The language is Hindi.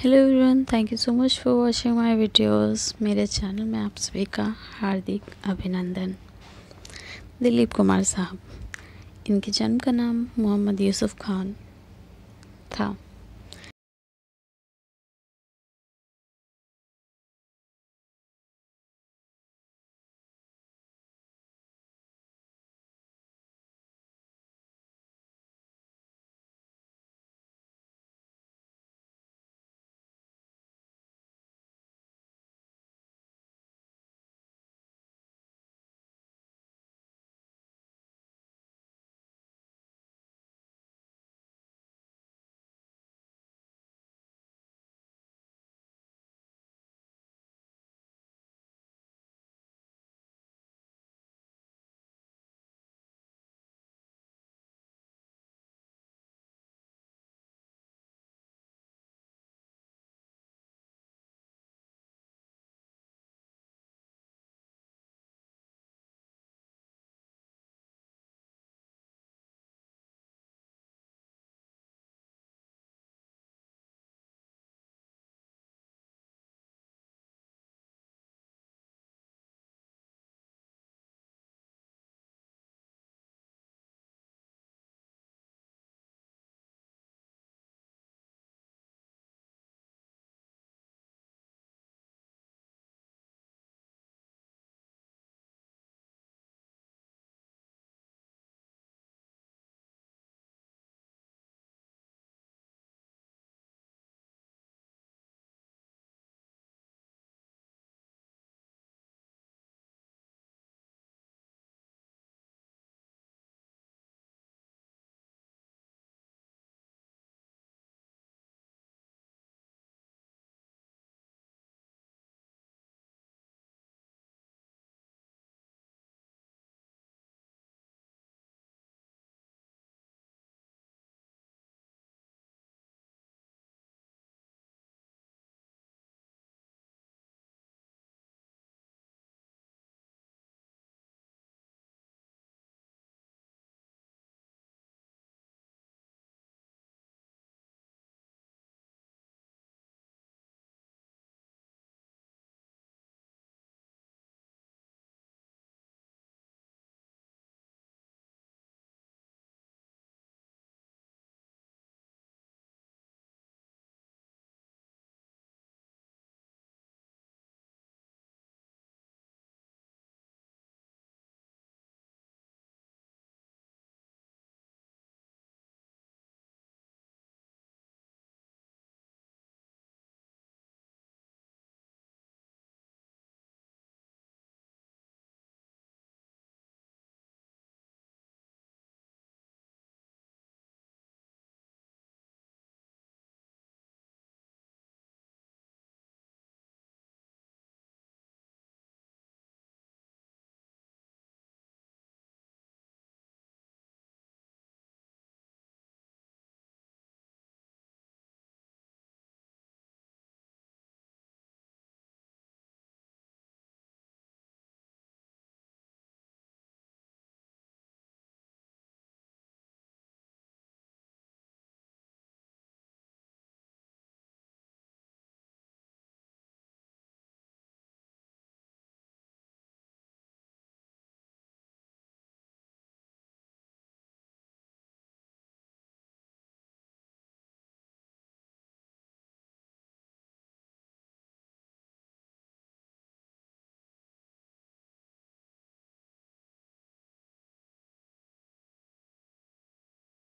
hello everyone thank you so much for watching my videos मेरे चैनल में आप सभी का हार्दिक अभिनंदन दिलीप कुमार साहब इनके जन्म का नाम मोहम्मद यूसुफ खान था